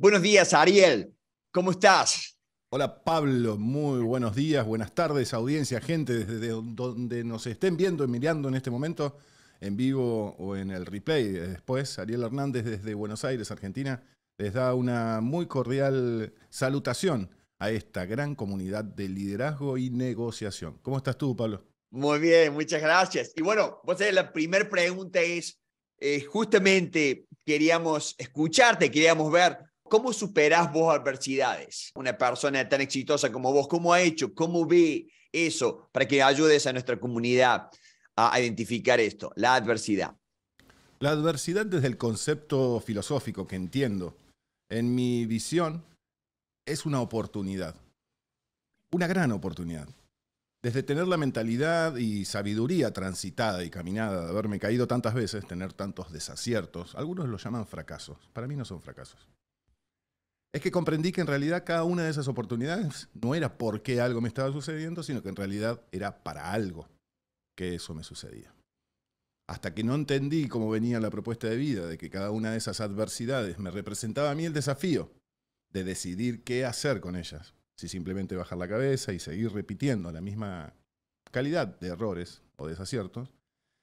Buenos días, Ariel. ¿Cómo estás? Hola Pablo, muy buenos días, buenas tardes, audiencia, gente, desde donde nos estén viendo y mirando en este momento, en vivo o en el replay. Después, Ariel Hernández desde Buenos Aires, Argentina, les da una muy cordial salutación a esta gran comunidad de liderazgo y negociación. ¿Cómo estás tú, Pablo? Muy bien, muchas gracias. Y bueno, vos sabés, la primera pregunta es, eh, justamente queríamos escucharte, queríamos ver ¿Cómo superás vos adversidades? Una persona tan exitosa como vos, ¿cómo ha hecho? ¿Cómo ve eso para que ayudes a nuestra comunidad a identificar esto, la adversidad? La adversidad desde el concepto filosófico que entiendo, en mi visión, es una oportunidad, una gran oportunidad. Desde tener la mentalidad y sabiduría transitada y caminada, de haberme caído tantas veces, tener tantos desaciertos, algunos lo llaman fracasos, para mí no son fracasos es que comprendí que en realidad cada una de esas oportunidades no era porque algo me estaba sucediendo, sino que en realidad era para algo que eso me sucedía. Hasta que no entendí cómo venía la propuesta de vida, de que cada una de esas adversidades me representaba a mí el desafío de decidir qué hacer con ellas. Si simplemente bajar la cabeza y seguir repitiendo la misma calidad de errores o desaciertos,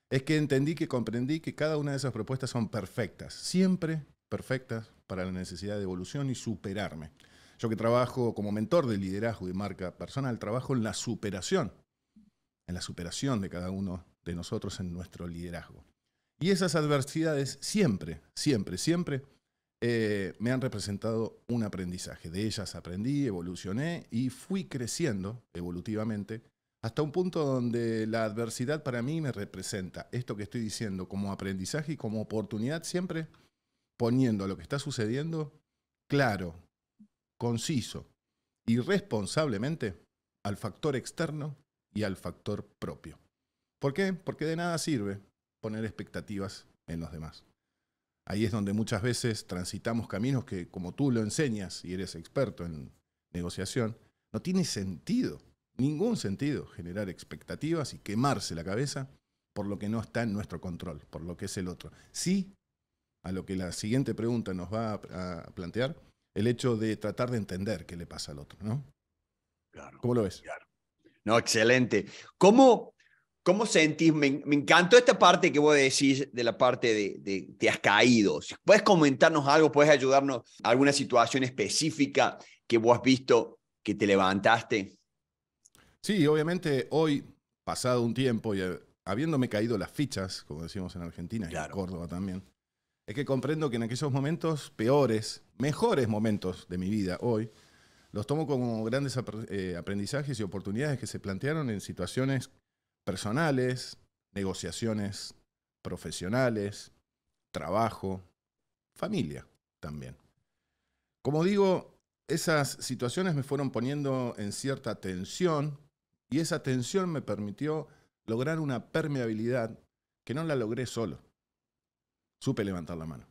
es que entendí que comprendí que cada una de esas propuestas son perfectas, siempre perfectas para la necesidad de evolución y superarme. Yo que trabajo como mentor de liderazgo y marca personal, trabajo en la superación, en la superación de cada uno de nosotros en nuestro liderazgo. Y esas adversidades siempre, siempre, siempre eh, me han representado un aprendizaje. De ellas aprendí, evolucioné y fui creciendo evolutivamente hasta un punto donde la adversidad para mí me representa esto que estoy diciendo como aprendizaje y como oportunidad siempre poniendo lo que está sucediendo claro, conciso y responsablemente al factor externo y al factor propio. ¿Por qué? Porque de nada sirve poner expectativas en los demás. Ahí es donde muchas veces transitamos caminos que, como tú lo enseñas y eres experto en negociación, no tiene sentido, ningún sentido, generar expectativas y quemarse la cabeza por lo que no está en nuestro control, por lo que es el otro. Sí a lo que la siguiente pregunta nos va a, plantear, el hecho de tratar de entender qué le pasa al otro, ¿no? ¿Cómo lo ves? No, excelente. ¿Cómo, cómo sentís? Me, encantó esta parte que vos decís de la parte de, te has caído. puedes comentarnos algo, puedes ayudarnos a alguna situación específica que vos has visto que te levantaste. Sí, obviamente hoy, pasado un tiempo y habiéndome caído las fichas, como decimos en Argentina y en Córdoba también, es que comprendo que en aquellos momentos peores, mejores momentos de mi vida hoy, los tomo como grandes eh, aprendizajes y oportunidades que se plantearon en situaciones personales, negociaciones profesionales, trabajo, familia también. Como digo, esas situaciones me fueron poniendo en cierta tensión y esa tensión me permitió lograr una permeabilidad que no la logré solo supe levantar la mano.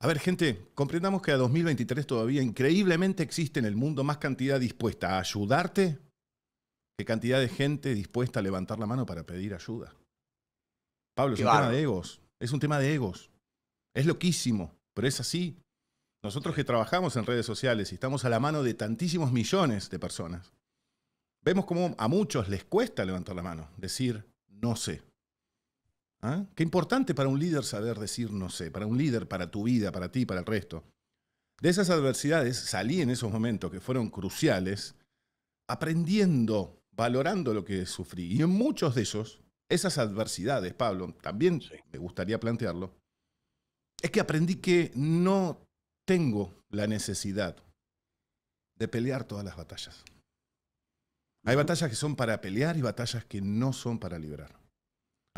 A ver, gente, comprendamos que a 2023 todavía increíblemente existe en el mundo más cantidad dispuesta a ayudarte que cantidad de gente dispuesta a levantar la mano para pedir ayuda. Pablo, es un tema de egos. Es un tema de egos. Es loquísimo, pero es así. Nosotros que trabajamos en redes sociales y estamos a la mano de tantísimos millones de personas, vemos cómo a muchos les cuesta levantar la mano, decir no sé. ¿Ah? Qué importante para un líder saber decir no sé, para un líder, para tu vida, para ti, para el resto. De esas adversidades salí en esos momentos que fueron cruciales, aprendiendo, valorando lo que sufrí. Y en muchos de esos, esas adversidades, Pablo, también me gustaría plantearlo, es que aprendí que no tengo la necesidad de pelear todas las batallas. Hay batallas que son para pelear y batallas que no son para librar.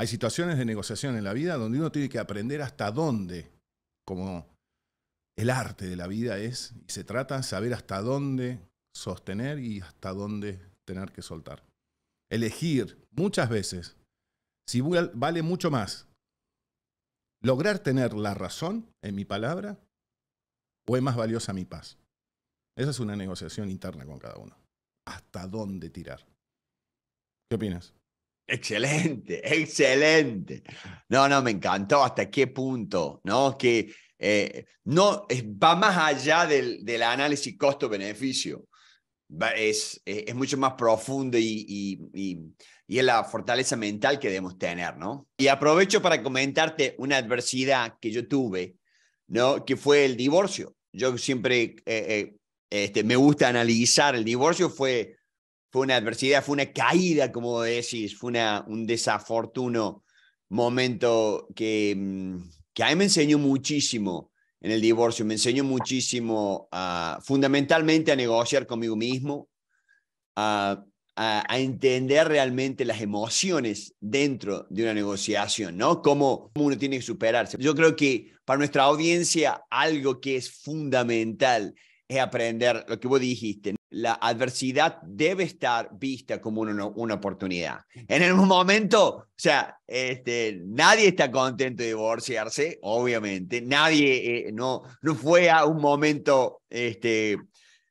Hay situaciones de negociación en la vida donde uno tiene que aprender hasta dónde, como el arte de la vida es, y se trata de saber hasta dónde sostener y hasta dónde tener que soltar. Elegir muchas veces, si vale mucho más lograr tener la razón en mi palabra o es más valiosa mi paz. Esa es una negociación interna con cada uno. ¿Hasta dónde tirar? ¿Qué opinas? Excelente, excelente. No, no, me encantó hasta qué punto, ¿no? Que eh, no va más allá del, del análisis costo-beneficio. Es, es, mucho más profundo y, y, y, es la fortaleza mental que debemos tener, ¿no? Y aprovecho para comentarte una adversidad que yo tuve, ¿no? Que fue el divorcio. Yo siempre eh, eh, este, me gusta analizar el divorcio, fue fue una adversidad, fue una caída, como decís, fue una, un desafortuno momento que, mm, que a mí me enseñó muchísimo en el divorcio, me enseñó muchísimo a, fundamentalmente a negociar conmigo mismo, a, a, a, entender realmente las emociones dentro de una negociación, ¿no? Cómo uno tiene que superarse. Yo creo que para nuestra audiencia algo que es fundamental es aprender lo que vos dijiste, la adversidad debe estar vista como una, una oportunidad. En el momento, o sea, este, nadie está contento de divorciarse, obviamente. Nadie, eh, no, no fue a un momento este,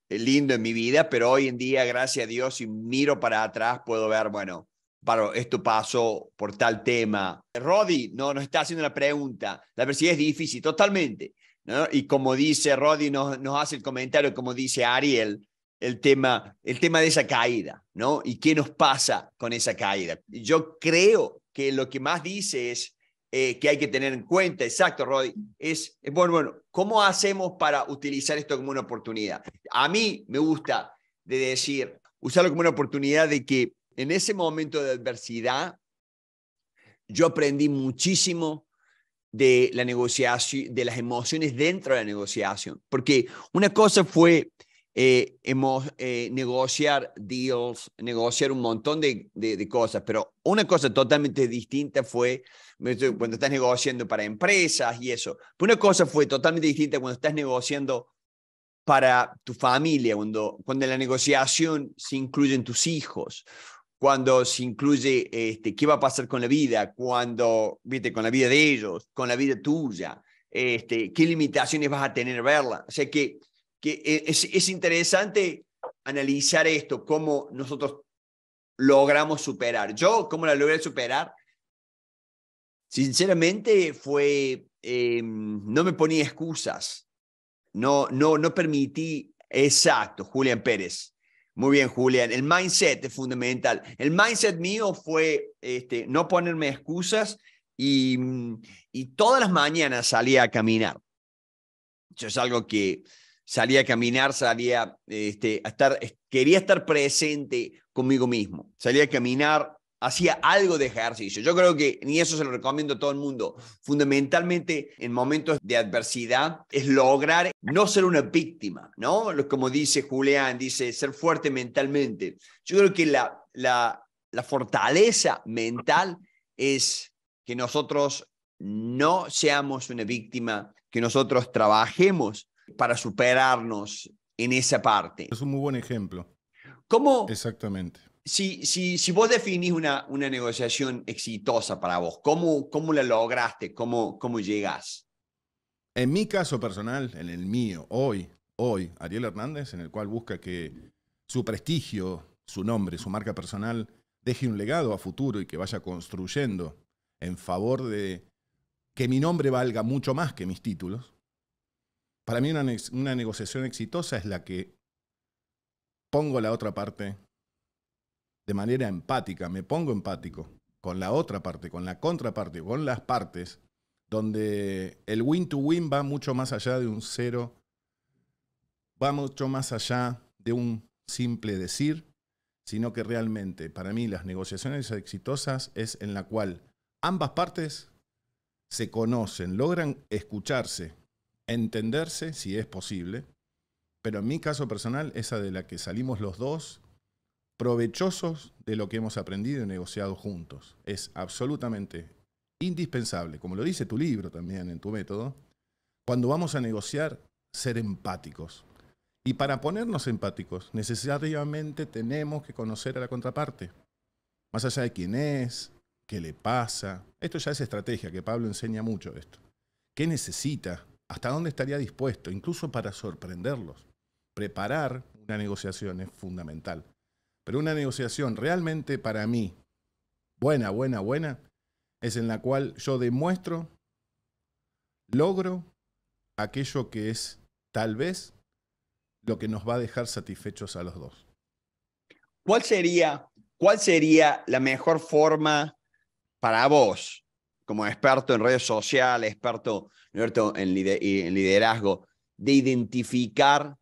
lindo en mi vida, pero hoy en día, gracias a Dios, si miro para atrás, puedo ver, bueno, esto pasó por tal tema. Roddy no, nos está haciendo una pregunta. La adversidad es difícil, totalmente. ¿no? Y como dice Roddy, nos, nos hace el comentario, como dice Ariel, el tema, el tema de esa caída, ¿no? Y qué nos pasa con esa caída. Yo creo que lo que más dice es eh, que hay que tener en cuenta, exacto, Roddy, es, eh, bueno, bueno, ¿cómo hacemos para utilizar esto como una oportunidad? A mí me gusta de decir, usarlo como una oportunidad de que en ese momento de adversidad, yo aprendí muchísimo de la negociación, de las emociones dentro de la negociación, porque una cosa fue eh, hemos, eh, negociar deals, negociar un montón de, cosas, pero una cosa totalmente distinta fue cuando estás negociando para empresas y eso. una cosa fue totalmente distinta cuando estás negociando para tu familia, cuando, cuando la negociación se incluyen tus hijos, cuando se incluye este, qué va a pasar con la vida, cuando, viste, con la vida de ellos, con la vida tuya, este, qué limitaciones vas a tener verla. O sea que que e, es, es interesante analizar esto, cómo nosotros logramos superar. Yo, ¿cómo la logré superar? Sinceramente fue, em, no me ponía excusas, no, no, no permití, exacto, Julián Pérez. Muy bien, Julián, el mindset es fundamental. El mindset mío fue este, no ponerme excusas y, y todas las mañanas salía a caminar. Eso es algo que salía a caminar, salía este, a estar, quería estar presente conmigo mismo, salía a caminar, hacía algo de ejercicio. Yo creo que, ni eso se lo recomiendo a todo el mundo, fundamentalmente en momentos de adversidad es lograr no ser una víctima, ¿no? Como dice Julián, dice ser fuerte mentalmente. Yo creo que la, la, la fortaleza mental es que nosotros no seamos una víctima, que nosotros trabajemos para superarnos en esa parte. Es un muy buen ejemplo. ¿Cómo? Exactamente. Si, si, si vos definís una, una negociación exitosa para vos, ¿cómo, cómo la lograste? ¿Cómo, ¿Cómo llegás? En mi caso personal, en el mío, hoy, hoy, Ariel Hernández, en el cual busca que su prestigio, su nombre, su marca personal, deje un legado a futuro y que vaya construyendo en favor de que mi nombre valga mucho más que mis títulos, para mí una, negociación exitosa es la que pongo la otra parte de manera empática, me pongo empático con la otra parte, con la contraparte, con las partes, donde el win to -win va mucho más allá de un cero, va mucho más allá de un simple decir, sino que realmente para mí las negociaciones exitosas es en la cual ambas partes se conocen, logran escucharse, entenderse si es posible, pero en mi caso personal, esa de la que salimos los dos provechosos de lo que hemos aprendido y negociado juntos. Es absolutamente indispensable, como lo dice tu libro también en tu método, cuando vamos a negociar, ser empáticos. Y para ponernos empáticos, necesariamente tenemos que conocer a la contraparte, más allá de quién es, qué le pasa. Esto ya es estrategia, que Pablo enseña mucho esto. ¿Qué necesita? hasta dónde estaría dispuesto, incluso para sorprenderlos. Preparar una negociación es fundamental. Pero una negociación realmente para mí, buena, buena, buena, es en la cual yo demuestro, logro aquello que es tal vez lo que nos va a dejar satisfechos a los dos. ¿Cuál sería, cuál sería la mejor forma para vos como experto en redes sociales, experto en, liderazgo, de identificar,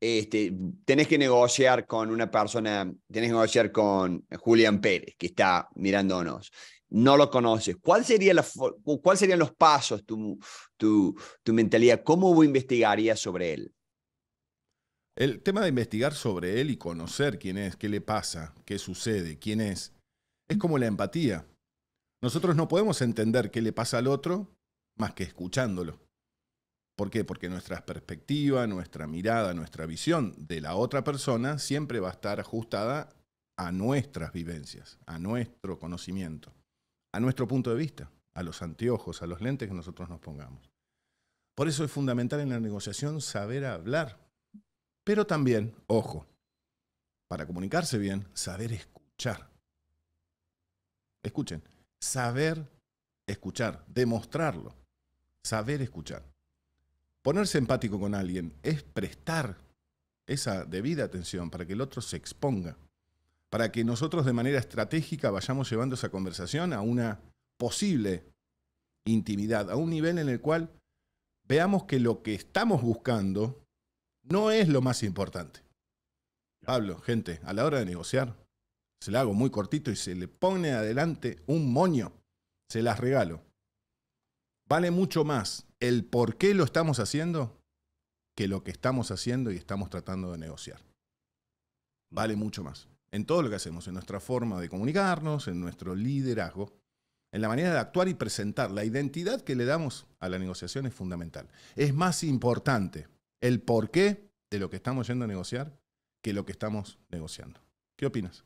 este, tenés que negociar con una persona, tenés que negociar con Julián Pérez, que está mirándonos, no lo conoces. ¿Cuál sería ¿Cuáles serían los pasos, tu, tu, tu mentalidad? ¿Cómo investigarías sobre él? El tema de investigar sobre él y conocer quién es, qué le pasa, qué sucede, quién es, es como la empatía nosotros no podemos entender qué le pasa al otro más que escuchándolo. ¿Por qué? Porque nuestra perspectiva, nuestra mirada, nuestra visión de la otra persona siempre va a estar ajustada a nuestras vivencias, a nuestro conocimiento, a nuestro punto de vista, a los anteojos, a los lentes que nosotros nos pongamos. Por eso es fundamental en la negociación saber hablar, pero también, ojo, para comunicarse bien, saber escuchar. Escuchen, saber escuchar, demostrarlo, saber escuchar. Ponerse empático con alguien es prestar esa debida atención para que el otro se exponga, para que nosotros de manera estratégica vayamos llevando esa conversación a una posible intimidad, a un nivel en el cual veamos que lo que estamos buscando no es lo más importante. Pablo, gente, a la hora de negociar, se la hago muy cortito y se le pone adelante un moño, se las regalo. Vale mucho más el por qué lo estamos haciendo que lo que estamos haciendo y estamos tratando de negociar. Vale mucho más. En todo lo que hacemos, en nuestra forma de comunicarnos, en nuestro liderazgo, en la manera de actuar y presentar, la identidad que le damos a la negociación es fundamental. Es más importante el porqué de lo que estamos yendo a negociar que lo que estamos negociando. ¿Qué opinas?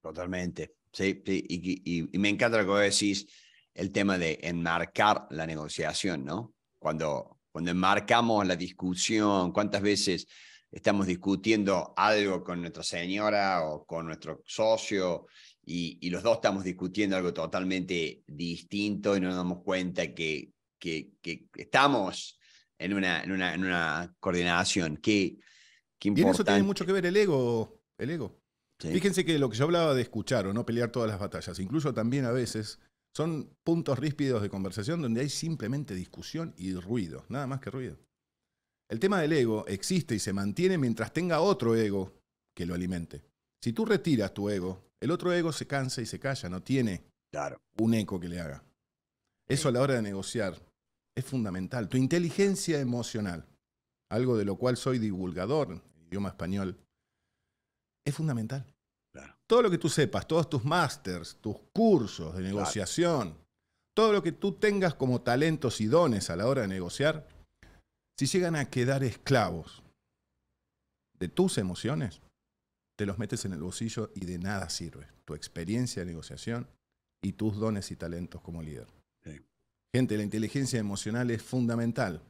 Totalmente. Sí, Y, me encanta lo que decís, el tema de enmarcar la negociación, ¿no? Cuando, cuando enmarcamos la discusión, cuántas veces estamos discutiendo algo con nuestra señora o con nuestro socio y, los dos estamos discutiendo algo totalmente distinto y no nos damos cuenta que, que, estamos en una, en en una coordinación. Qué, importante. Y eso tiene mucho que ver el ego, el ego. Fíjense que lo que yo hablaba de escuchar o no pelear todas las batallas, incluso también a veces son puntos ríspidos de conversación donde hay simplemente discusión y ruido, nada más que ruido. El tema del ego existe y se mantiene mientras tenga otro ego que lo alimente. Si tú retiras tu ego, el otro ego se cansa y se calla, no tiene un eco que le haga. Eso a la hora de negociar es fundamental. Tu inteligencia emocional, algo de lo cual soy divulgador en idioma español, es fundamental. Todo lo que tú sepas, todos tus másters, tus cursos de negociación, todo lo que tú tengas como talentos y dones a la hora de negociar, si llegan a quedar esclavos de tus emociones, te los metes en el bolsillo y de nada sirve tu experiencia de negociación y tus dones y talentos como líder. Gente, la inteligencia emocional es fundamental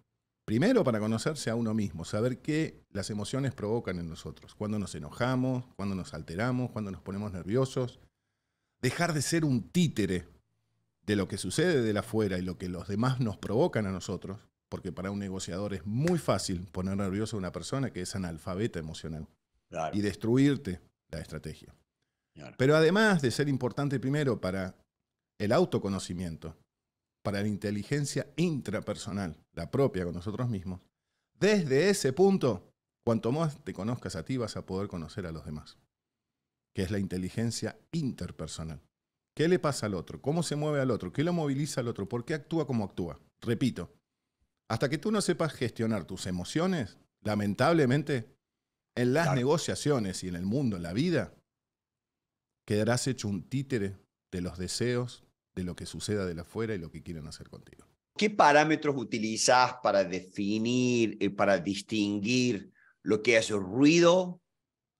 Primero para conocerse a uno mismo, saber qué las emociones provocan en nosotros, cuando nos enojamos, cuando nos alteramos, cuando nos ponemos nerviosos. Dejar de ser un títere de lo que sucede de la afuera y lo que los demás nos provocan a nosotros, porque para un negociador es muy fácil poner nervioso a una persona que es analfabeta emocional y destruirte la estrategia. Pero además de ser importante primero para el autoconocimiento, para la inteligencia intrapersonal, la propia con nosotros mismos, desde ese punto, cuanto más te conozcas a ti vas a poder conocer a los demás, que es la inteligencia interpersonal. ¿Qué le pasa al otro? ¿Cómo se mueve al otro? ¿Qué lo moviliza al otro? ¿Por qué actúa como actúa? Repito, hasta que tú no sepas gestionar tus emociones, lamentablemente, en las negociaciones y en el mundo, en la vida, quedarás hecho un títere de los deseos de lo que suceda de afuera y lo que quieran hacer contigo. ¿Qué parámetros utilizas para definir, y eh, para distinguir lo que es ruido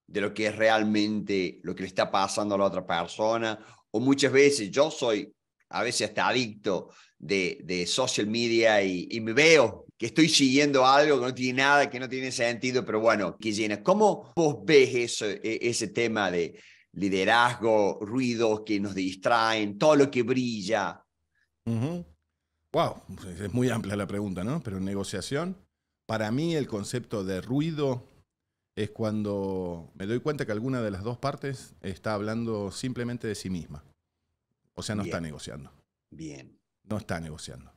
de lo que es realmente lo que le está pasando a la otra persona? O muchas veces yo soy a veces hasta adicto de, de social media y, me veo que estoy siguiendo algo que no tiene nada, que no tiene sentido, pero bueno, que llenas ¿Cómo vos ves e, ese tema de liderazgo, ruidos que nos distraen, todo lo que brilla. Wow, es muy amplia la pregunta, ¿no? Pero negociación, para mí el concepto de ruido es cuando me doy cuenta que alguna de las dos partes está hablando simplemente de sí misma. O sea, no está negociando. Bien. No está negociando.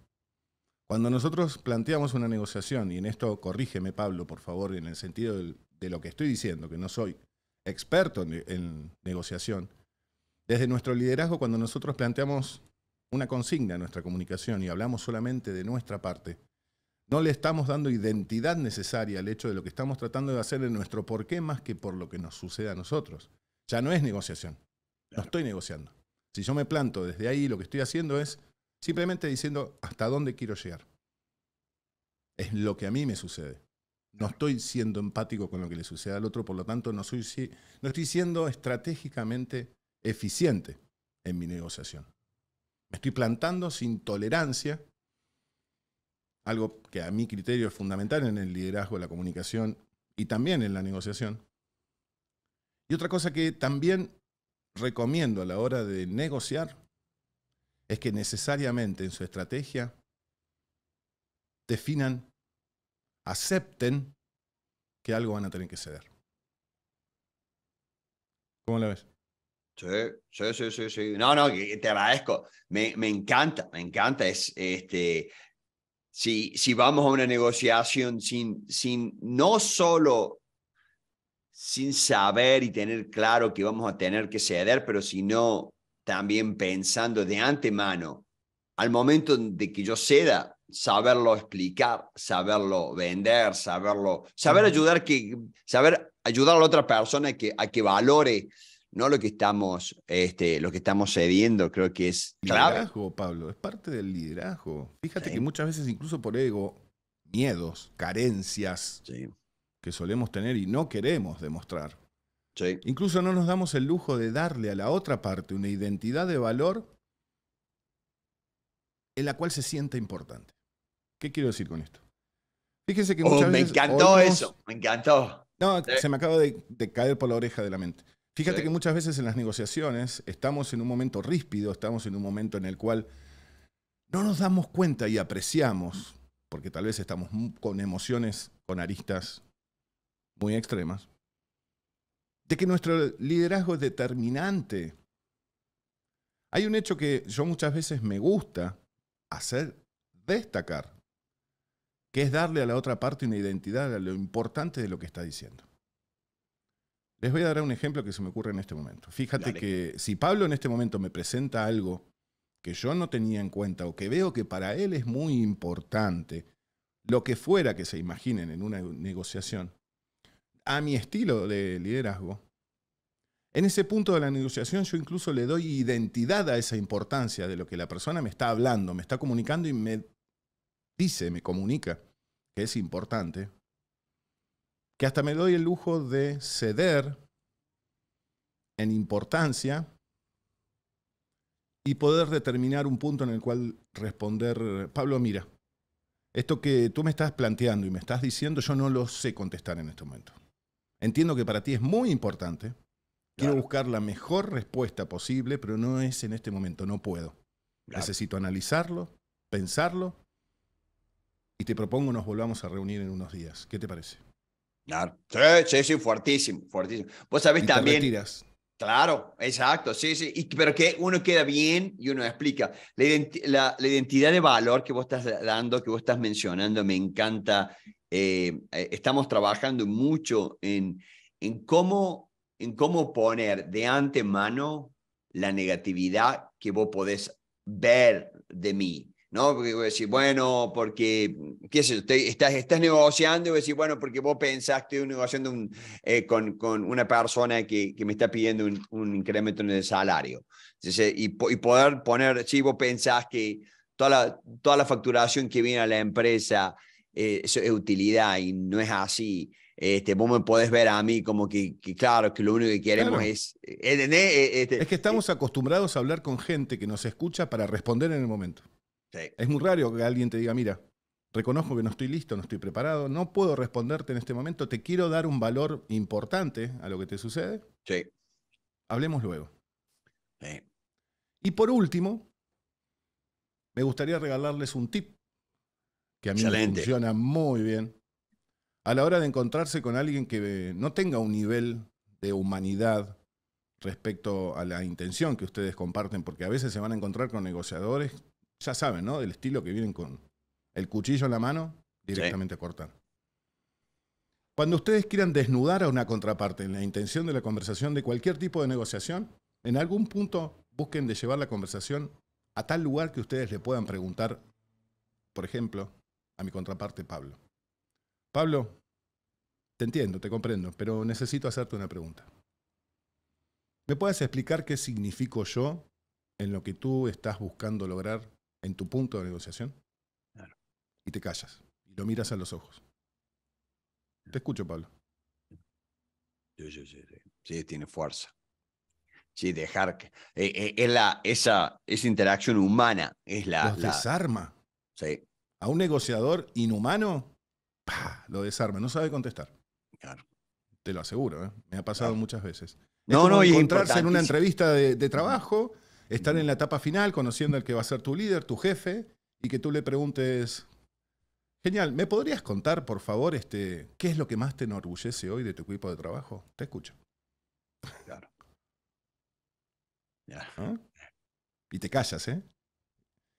Cuando nosotros planteamos una negociación, y en esto corrígeme Pablo, por favor, en el sentido de lo que estoy diciendo, que no soy experto en, negociación, desde nuestro liderazgo, cuando nosotros planteamos una consigna en nuestra comunicación y hablamos solamente de nuestra parte, no le estamos dando identidad necesaria al hecho de lo que estamos tratando de hacer en nuestro porqué más que por lo que nos sucede a nosotros. Ya no es negociación. No estoy negociando. Si yo me planto desde ahí, lo que estoy haciendo es simplemente diciendo hasta dónde quiero llegar. Es lo que a mí me sucede no estoy siendo empático con lo que le sucede al otro, por lo tanto no, no estoy siendo estratégicamente eficiente en mi negociación. Me estoy plantando sin tolerancia, algo que a mi criterio es fundamental en el liderazgo, la comunicación y también en la negociación. Y otra cosa que también recomiendo a la hora de negociar es que necesariamente en su estrategia definan acepten que algo van a tener que ceder. ¿Cómo la ves? Sí, sí, sí, sí, sí. No, no, te agradezco. Me, encanta, me encanta. Es, este, si, si vamos a una negociación sin, sin no solo sin saber y tener claro que vamos a tener que ceder, pero sino también pensando de antemano, al momento de que yo ceda, saberlo explicar, saberlo vender, saberlo, saber ayudar que, saber ayudar a la otra persona que, a que valore no lo que estamos, este, lo que estamos cediendo, creo que es clave. Liderazgo, Pablo, es parte del liderazgo. Fíjate que muchas veces incluso por ego, miedos, carencias que solemos tener y no queremos demostrar. Incluso no nos damos el lujo de darle a la otra parte una identidad de valor en la cual se sienta importante. ¿Qué quiero decir con esto? Fíjense que oh, muchas veces... me encantó eso, me encantó. No, se me acaba de, caer por la oreja de la mente. Fíjate que muchas veces en las negociaciones estamos en un momento ríspido, estamos en un momento en el cual no nos damos cuenta y apreciamos, porque tal vez estamos con emociones, con aristas muy extremas, de que nuestro liderazgo es determinante. Hay un hecho que yo muchas veces me gusta hacer destacar que es darle a la otra parte una identidad a lo importante de lo que está diciendo. Les voy a dar un ejemplo que se me ocurre en este momento. Fíjate que si Pablo en este momento me presenta algo que yo no tenía en cuenta o que veo que para él es muy importante, lo que fuera que se imaginen en una negociación, a mi estilo de liderazgo, en ese punto de la negociación yo incluso le doy identidad a esa importancia de lo que la persona me está hablando, me está comunicando y me dice, me comunica que es importante, que hasta me doy el lujo de ceder en importancia y poder determinar un punto en el cual responder, Pablo, mira, esto que tú me estás planteando y me estás diciendo, yo no lo sé contestar en este momento. Entiendo que para ti es muy importante, quiero buscar la mejor respuesta posible, pero no es en este momento, no puedo. Necesito analizarlo, pensarlo y te propongo nos volvamos a reunir en unos días. ¿Qué te parece? Claro. Ah, sí, sí, sí, fuertísimo, fuertísimo. Vos sabés también. Claro, exacto, sí, sí. Y, pero que uno queda bien y uno explica. La, identidad de valor que vos estás dando, que vos estás mencionando, me encanta. Eh, eh, estamos trabajando mucho en, en, cómo, en cómo poner de antemano la negatividad que vos podés ver de mí, ¿no? Porque voy a decir, bueno, porque, qué sé yo, estás, estás negociando y voy a decir, bueno, porque vos pensaste que estoy negociando eh, con, con, una persona que, que me está pidiendo un, incremento en el salario. y, poder poner, si vos pensás que toda la, toda la facturación que viene a la empresa eh, es, utilidad y no es así. Este, vos me podés ver a mí como que, claro, que lo único que queremos es... Eh, este, es que estamos acostumbrados a hablar con gente que nos escucha para responder en el momento. Es muy raro que alguien te diga, mira, reconozco que no estoy listo, no estoy preparado, no puedo responderte en este momento, te quiero dar un valor importante a lo que te sucede. Sí. Hablemos luego. Y por último, me gustaría regalarles un tip que a mí me funciona muy bien a la hora de encontrarse con alguien que no tenga un nivel de humanidad respecto a la intención que ustedes comparten, porque a veces se van a encontrar con negociadores ya saben, ¿no? Del estilo que vienen con el cuchillo en la mano, directamente a cortar. Cuando ustedes quieran desnudar a una contraparte en la intención de la conversación de cualquier tipo de negociación, en algún punto busquen de llevar la conversación a tal lugar que ustedes le puedan preguntar, por ejemplo, a mi contraparte Pablo. Pablo, te entiendo, te comprendo, pero necesito hacerte una pregunta. ¿Me puedes explicar qué significo yo en lo que tú estás buscando lograr en tu punto de negociación y te callas y lo miras a los ojos. Te escucho, Pablo. Sí, sí, sí, sí tiene fuerza. Sí, dejar que. Eh, eh, es esa, esa interacción humana. Es la, Los desarma. Sí. A un negociador inhumano, lo desarma, no sabe contestar. Claro. Te lo aseguro, ¿eh? me ha pasado muchas veces. no no, y encontrarse en una entrevista de trabajo estar en la etapa final conociendo al que va a ser tu líder, tu jefe, y que tú le preguntes, genial, ¿me podrías contar, por favor, este, qué es lo que más te enorgullece hoy de tu equipo de trabajo? Te escucho. Claro. ¿Ah? Y te callas, ¿eh?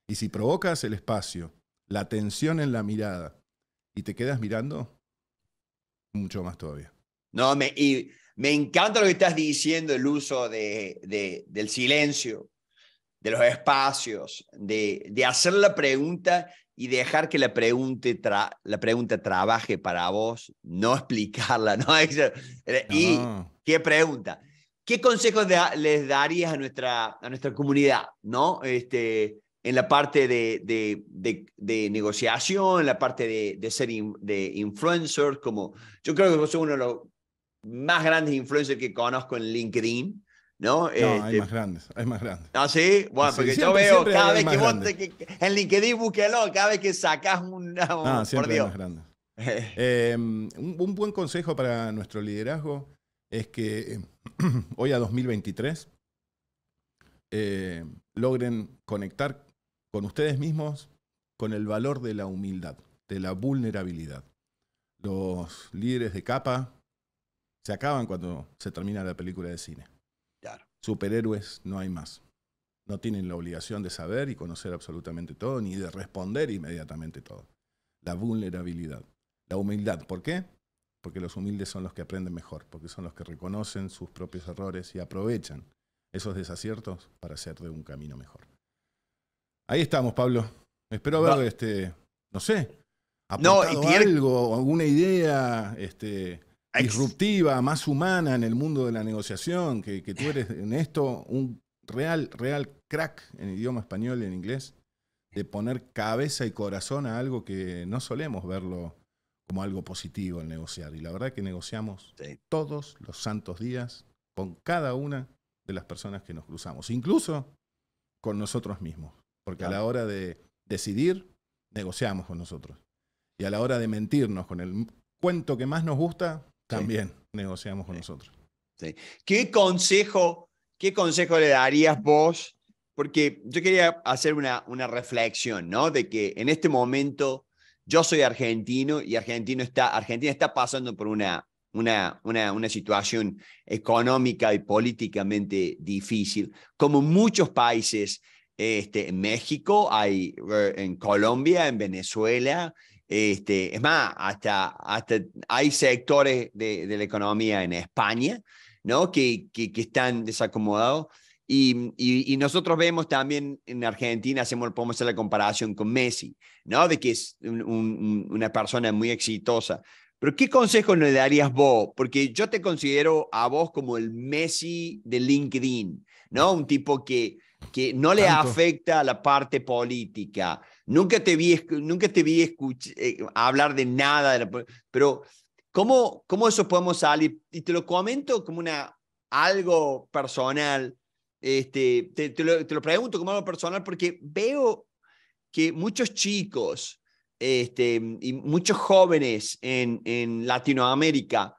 Y si provocas el espacio, la tensión en la mirada, y te quedas mirando, mucho más todavía. No, me, y me encanta lo que estás diciendo, el uso del silencio, de los espacios, de, de hacer la pregunta y dejar que la pregunta, la pregunta trabaje para vos, no explicarla, ¿no? ¿Y qué pregunta? ¿Qué consejos les darías a nuestra, a nuestra comunidad, ¿no? Este, en la parte de, de, negociación, en la parte de, ser de influencers, como yo creo que vos sos uno de los más grandes influencers que conozco en LinkedIn. ¿no? hay este, más grandes, hay más grandes. Ah, sí, bueno, porque yo veo cada vez que vos en LinkedIn búsquelo, cada vez que sacas un, ah, por Dios. Em, un, buen consejo para nuestro liderazgo es que em, hoy a 2023 em, logren conectar con ustedes mismos con el valor de la humildad, de la vulnerabilidad. Los líderes de capa se acaban cuando se termina la película de cine. Superhéroes no hay más. No tienen la obligación de saber y conocer absolutamente todo, ni de responder inmediatamente todo. La vulnerabilidad, la humildad. ¿Por qué? Porque los humildes son los que aprenden mejor, porque son los que reconocen sus propios errores y aprovechan esos desaciertos para hacer de un camino mejor. Ahí estamos, Pablo. Espero ver no. este, no sé, no, y algo, alguna idea, este, disruptiva, más humana en el mundo de la negociación, que, tú eh. eres en esto un real, real crack en idioma español y en inglés, de poner cabeza y corazón a algo que no solemos verlo como algo positivo en negociar. Y la verdad que negociamos todos los santos días con cada una de las personas que nos cruzamos, incluso con nosotros mismos, porque a la hora de decidir, negociamos con nosotros. Y a la hora de mentirnos con el cuento que más nos gusta, también negociamos con nosotros. Sí. ¿Qué consejo, qué consejo le darías vos? Porque yo quería hacer una, una reflexión, ¿no? De que en este momento yo soy argentino y argentino está, Argentina está pasando por una, una, una, una situación económica y políticamente difícil, como muchos países este, en México, hay, eh, en Colombia, en Venezuela, este, es más, hasta, hasta hay sectores de, la economía en España ¿no? que, que, están desacomodados. Mm, y, nosotros vemos también en Argentina, hacemos, podemos hacer la comparación con Messi, ¿no? De que es una persona muy exitosa. Pero ¿qué consejo le darías vos? Porque yo te considero a vos como el Messi de LinkedIn, ¿no? Un tipo que, que no le afecta la parte política, Nunca te vi, nunca te vi eh, hablar de nada, pero ¿cómo, ¿cómo eso podemos salir? Y te lo comento como una, algo personal, este, te, lo, pregunto como algo personal porque veo que muchos chicos este, y muchos jóvenes en, en Latinoamérica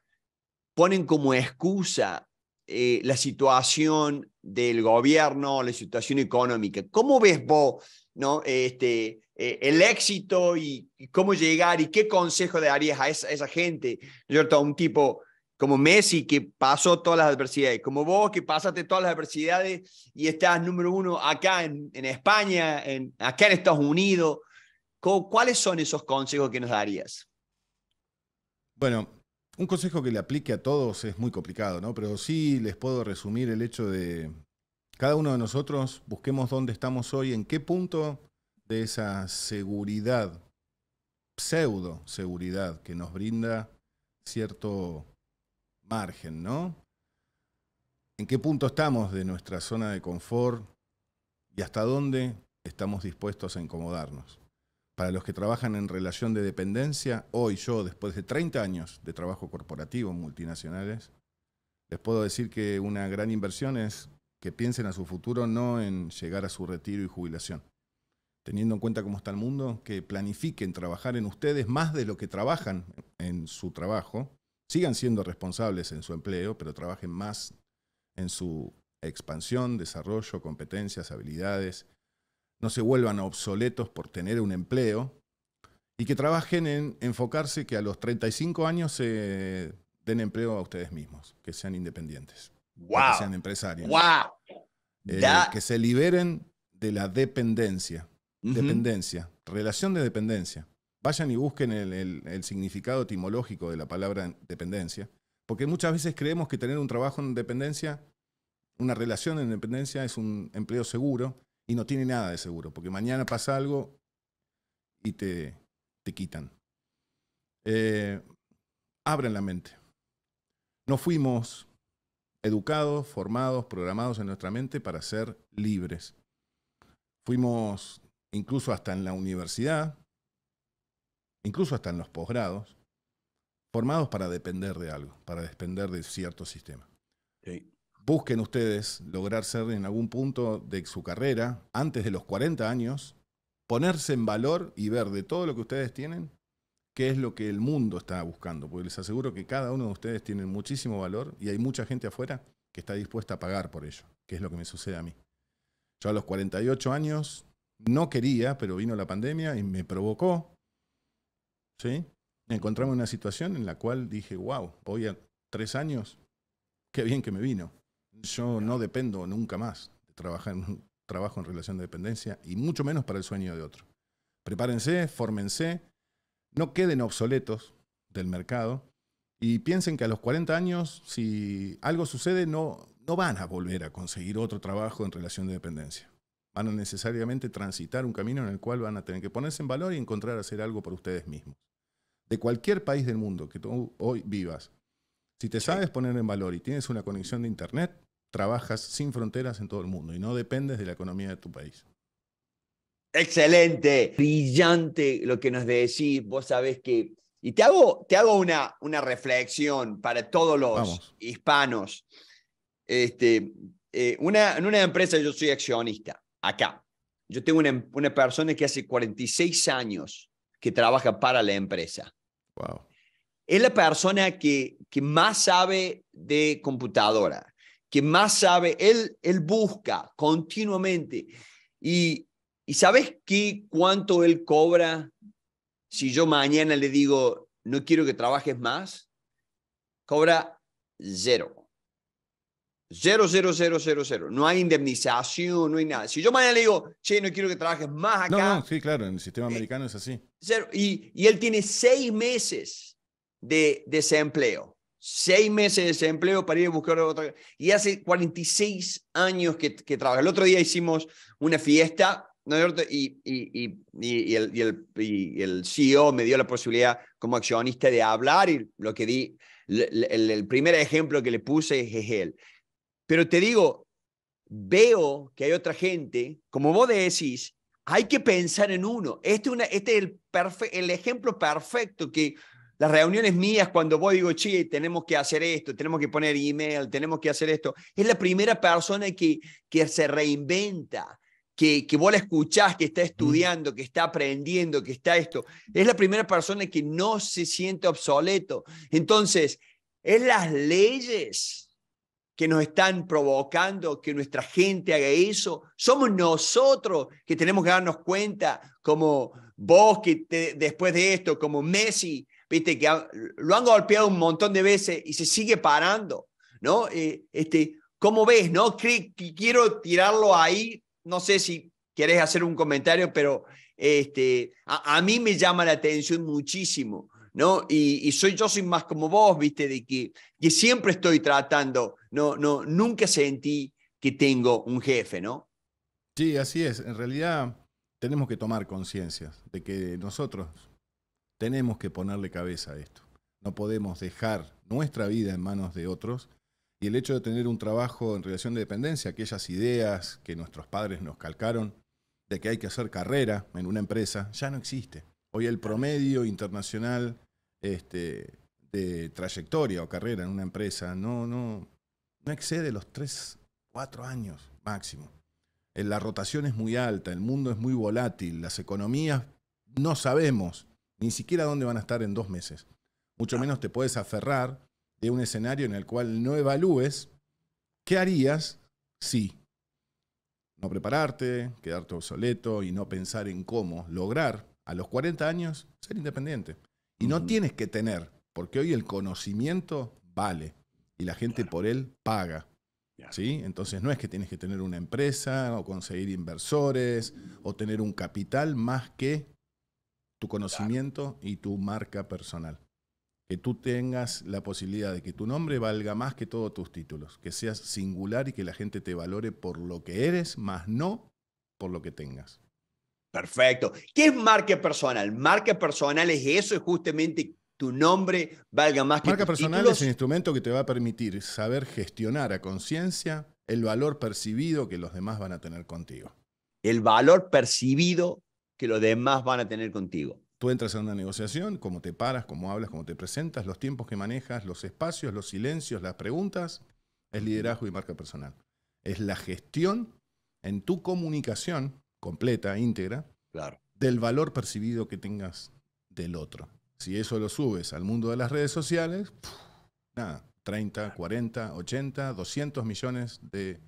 ponen como excusa eh, la situación del gobierno, la situación económica. ¿Cómo ves vos ¿no? Este, eh, el éxito y, cómo llegar y qué consejo le darías a esa, gente, yo A un tipo como Messi que pasó todas las adversidades, como vos que pasaste todas las adversidades y estás número uno acá en, España, en, acá en Estados Unidos. ¿Cuáles son esos consejos que nos darías? Bueno, un consejo que le aplique a todos es muy complicado, ¿no? Pero sí les puedo resumir el hecho de, cada uno de nosotros busquemos dónde estamos hoy, en qué punto de esa seguridad, pseudo seguridad que nos brinda cierto margen, ¿no? ¿En qué punto estamos de nuestra zona de confort y hasta dónde estamos dispuestos a incomodarnos? Para los que trabajan en relación de dependencia, hoy yo, después de 30 años de trabajo corporativo en multinacionales, les puedo decir que una gran inversión es que piensen a su futuro, no en llegar a su retiro y jubilación. Teniendo en cuenta cómo está el mundo, que planifiquen trabajar en ustedes más de lo que trabajan en su trabajo. Sigan siendo responsables en su empleo, pero trabajen más en su expansión, desarrollo, competencias, habilidades. No se vuelvan obsoletos por tener un empleo y que trabajen en enfocarse que a los 35 años se den empleo a ustedes mismos, que sean independientes que sean empresarios. Eh, que se liberen de la dependencia. Dependencia. Relación de dependencia. Vayan y busquen el, significado etimológico de la palabra dependencia. Porque muchas veces creemos que tener un trabajo en dependencia, una relación en dependencia, es un empleo seguro y no tiene nada de seguro. Porque mañana pasa algo y te, quitan. Eh, abran la mente. No fuimos educados, formados, programados en nuestra mente para ser libres. Fuimos incluso hasta en la universidad, incluso hasta en los posgrados, formados para depender de algo, para depender de cierto sistema. Busquen ustedes lograr ser en algún punto de su carrera, antes de los 40 años, ponerse en valor y ver de todo lo que ustedes tienen qué es lo que el mundo está buscando, porque les aseguro que cada uno de ustedes tiene muchísimo valor y hay mucha gente afuera que está dispuesta a pagar por ello, que es lo que me sucede a mí. Yo a los 48 años no quería, pero vino la pandemia y me provocó. ¿Sí? Encontramos una situación en la cual dije, wow, hoy a tres años, qué bien que me vino. Yo no dependo nunca más de trabajar en un trabajo en relación de dependencia y mucho menos para el sueño de otro. Prepárense, fórmense, no queden obsoletos del mercado y piensen que a los 40 años, si algo sucede, no, no van a volver a conseguir otro trabajo en relación de dependencia. Van a necesariamente transitar un camino en el cual van a tener que ponerse en valor y encontrar hacer algo por ustedes mismos. De cualquier país del mundo que tú hoy vivas, si te sabes poner en valor y tienes una conexión de Internet, trabajas sin fronteras en todo el mundo y no dependes de la economía de tu país. Excelente, brillante lo que nos decís. Vos sabés que. Y te hago, te hago una, una reflexión para todos los hispanos. Este, eh, una, en una empresa yo soy accionista, acá. Yo tengo una, una, persona que hace 46 años que trabaja para la empresa. Wow. Es la persona que, que más sabe de computadora, que más sabe, él, él busca continuamente. Y ¿Y sabes qué, cuánto él cobra si yo mañana le digo, no quiero que trabajes más? Cobra cero. Cero, cero, cero, cero, cero. No hay indemnización, no hay nada. Si yo mañana le digo, che, no quiero que trabajes más acá. No, sí, claro, en el sistema eh, americano es así. Y, y, él tiene seis meses de desempleo. Seis meses de desempleo para ir a buscar otra. Y hace 46 años que trabaja. El otro día hicimos una fiesta y, y, y, el, el, y, el, CEO me dio la posibilidad como accionista de hablar y lo que di, el, primer ejemplo que le puse es él. Pero te digo, veo que hay otra gente, como vos decís, hay que pensar en uno. Este, una, este es el, el ejemplo perfecto que las reuniones mías cuando vos digo, che, tenemos que hacer esto, tenemos que poner email, tenemos que hacer esto, es la primera persona que, que se reinventa, que, vos la escuchás, que está estudiando, que está aprendiendo, que está esto. Es la primera persona que no se siente obsoleto. Entonces, es las leyes que nos están provocando que nuestra gente haga eso. Somos nosotros que tenemos que darnos cuenta, como vos que después de esto, como Messi, viste que lo han golpeado un montón de veces y se sigue parando, ¿no? Eh, este, ¿Cómo ves, no? Quiero tirarlo ahí no sé si querés hacer un comentario, pero este, a, mí me llama la atención muchísimo, ¿no? Y, soy, yo soy más como vos, viste, de que, siempre estoy tratando, no, no, nunca sentí que tengo un jefe, ¿no? Sí, así es. En realidad tenemos que tomar conciencia de que nosotros tenemos que ponerle cabeza a esto. No podemos dejar nuestra vida en manos de otros y el hecho de tener un trabajo en relación de dependencia, aquellas ideas que nuestros padres nos calcaron de que hay que hacer carrera en una empresa, ya no existe. Hoy el promedio internacional este, de trayectoria o carrera en una empresa no, no, no excede los 3, 4 años máximo. Eh, la rotación es muy alta, el mundo es muy volátil, las economías no sabemos ni siquiera dónde van a estar en dos meses. Mucho menos te puedes aferrar de un escenario en el cual no evalúes qué harías si no prepararte, quedarte obsoleto y no pensar en cómo lograr a los 40 años ser independiente. Y no tienes que tener, porque hoy el conocimiento vale y la gente por él paga. ¿Sí? Entonces no es que tienes que tener una empresa o conseguir inversores o tener un capital más que tu conocimiento y tu marca personal que tú tengas la posibilidad de que tu nombre valga más que todos tus títulos, que seas singular y que la gente te valore por lo que eres, más no por lo que tengas. Perfecto. ¿Qué es marca personal? Marca personal es eso, es justamente tu nombre valga más que Marca personal es un instrumento que te va a permitir saber gestionar a conciencia el valor percibido que los demás van a tener contigo. El valor percibido que los demás van a tener contigo. Tú entras en una negociación, cómo te paras, cómo hablas, cómo te presentas, los tiempos que manejas, los espacios, los silencios, las preguntas, es liderazgo y marca personal. Es la gestión en tu comunicación completa, íntegra, del valor percibido que tengas del otro. Si eso lo subes al mundo de las redes sociales, nada, 30, 40, 80, 200 millones de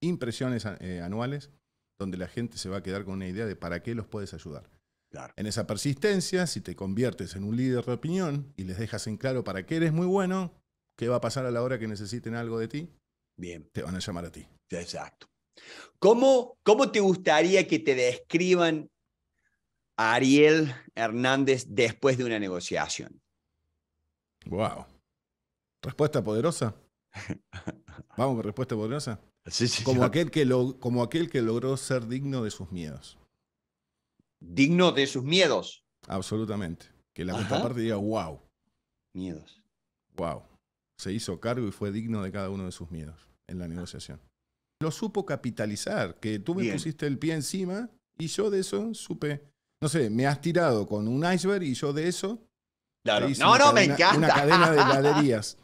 impresiones eh, anuales donde la gente se va a quedar con una idea de para qué los puedes ayudar. En esa persistencia, si te conviertes en un líder de opinión y les dejas en claro para qué eres muy bueno, qué va a pasar a la hora que necesiten algo de ti, Bien. te van a llamar a ti. Exacto. ¿Cómo, cómo te gustaría que te describan a Ariel Hernández después de una negociación? Wow. Respuesta poderosa. Vamos con respuesta poderosa. sí, como, Aquel que como aquel que logró ser digno de sus miedos digno de sus miedos. Absolutamente. Que la parte diga, wow. Miedos. Wow. Se hizo cargo y fue digno de cada uno de sus miedos en la negociación. Lo supo capitalizar, que tú me pusiste el pie encima y yo de eso supe, no sé, me has tirado con un iceberg y yo de eso... No, no, me encanta. Una cadena de heladerías.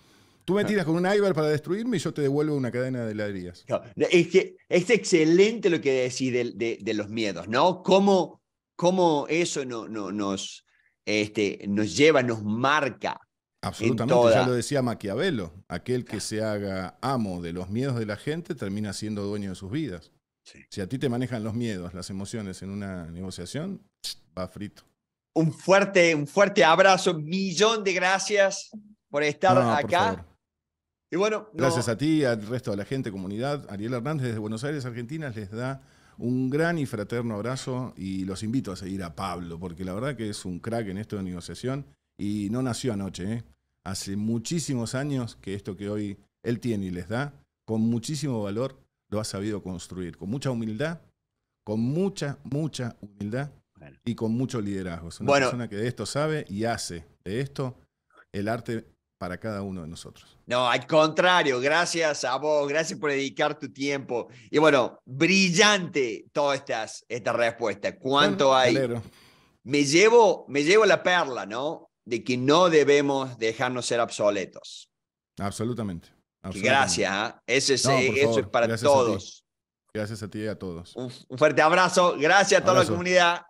Tú me ah. tiras con un iceberg para destruirme y yo te devuelvo una cadena de heladerías. es, que, es excelente lo que decís de, de los miedos, ¿no? Cómo cómo eso no, no, nos, este, nos lleva, nos marca. Absolutamente, ya lo decía Maquiavelo, aquel que se haga amo de los miedos de la gente termina siendo dueño de sus vidas. Si a ti te manejan los miedos, las emociones en una negociación, va frito. Un fuerte, un fuerte abrazo, millón de gracias por estar acá. y bueno, gracias a ti, al resto de la gente, comunidad. Ariel Hernández desde Buenos Aires, Argentina, les da un gran y fraterno abrazo y los invito a seguir a Pablo, porque la verdad que es un crack en esto de negociación y no nació anoche. ¿eh? Hace muchísimos años que esto que hoy él tiene y les da, con muchísimo valor, lo ha sabido construir, con mucha humildad, con mucha, mucha humildad y con mucho liderazgo. Es una persona que de esto sabe y hace de esto el arte para cada uno de nosotros. No, al contrario, gracias a vos, gracias por dedicar tu tiempo. Y bueno, brillante toda estas, esta respuesta. ¿Cuánto hay? Me llevo, me llevo la perla, ¿no? De que no debemos dejarnos ser obsoletos. Absolutamente. Gracias, ¿ah? Ese es, eso es para todos. gracias a ti y a todos. Un, fuerte abrazo, gracias a toda la comunidad.